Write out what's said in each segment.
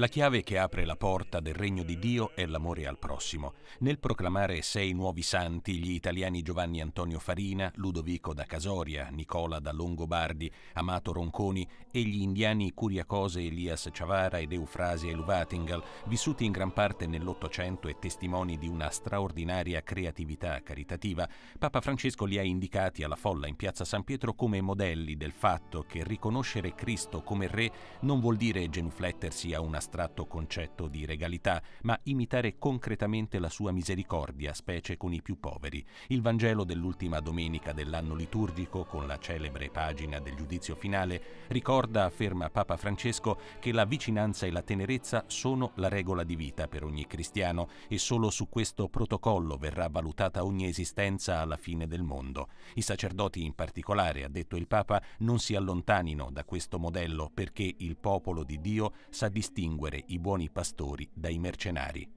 La chiave che apre la porta del regno di Dio è l'amore al prossimo. Nel proclamare sei nuovi santi, gli italiani Giovanni Antonio Farina, Ludovico da Casoria, Nicola da Longobardi, Amato Ronconi e gli indiani Curiacose Elias Ciavara ed Eufrasia Luvatingal, vissuti in gran parte nell'Ottocento e testimoni di una straordinaria creatività caritativa, Papa Francesco li ha indicati alla folla in piazza San Pietro come modelli del fatto che riconoscere Cristo come Re non vuol dire genuflettersi a una l'astratto concetto di regalità, ma imitare concretamente la sua misericordia, specie con i più poveri. Il Vangelo dell'ultima domenica dell'anno liturgico, con la celebre pagina del giudizio finale, ricorda, afferma Papa Francesco, che la vicinanza e la tenerezza sono la regola di vita per ogni cristiano e solo su questo protocollo verrà valutata ogni esistenza alla fine del mondo. I sacerdoti in particolare, ha detto il Papa, non si allontanino da questo modello perché il popolo di Dio sa distinguere distinguere i buoni pastori dai mercenari.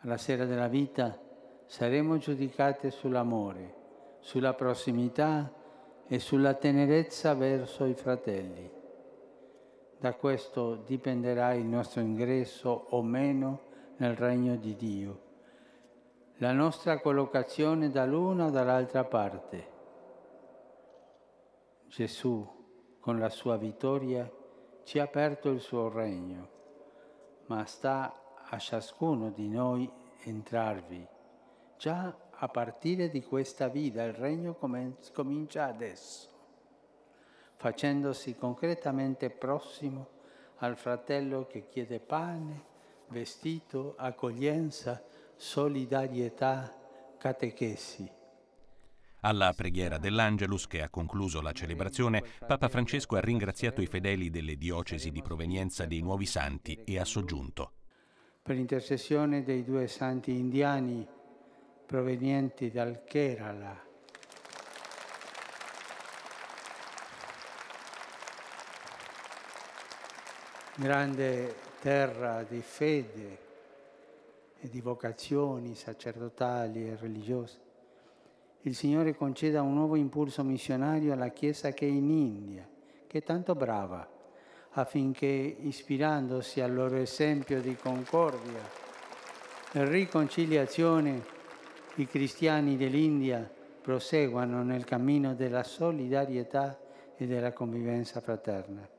Alla sera della vita saremo giudicati sull'amore, sulla prossimità e sulla tenerezza verso i fratelli. Da questo dipenderà il nostro ingresso o meno nel regno di Dio, la nostra collocazione dall'una o dall'altra parte. Gesù, con la sua vittoria, ci ha aperto il suo regno ma sta a ciascuno di noi entrarvi. Già a partire di questa vita il regno comincia adesso, facendosi concretamente prossimo al fratello che chiede pane, vestito, accoglienza, solidarietà, catechesi alla preghiera dell'Angelus, che ha concluso la celebrazione, Papa Francesco ha ringraziato i fedeli delle diocesi di provenienza dei nuovi santi e ha soggiunto. Per l'intercessione dei due santi indiani provenienti dal Kerala, grande terra di fede e di vocazioni sacerdotali e religiose, il Signore conceda un nuovo impulso missionario alla Chiesa che è in India, che è tanto brava, affinché ispirandosi al loro esempio di concordia e riconciliazione, i cristiani dell'India proseguano nel cammino della solidarietà e della convivenza fraterna.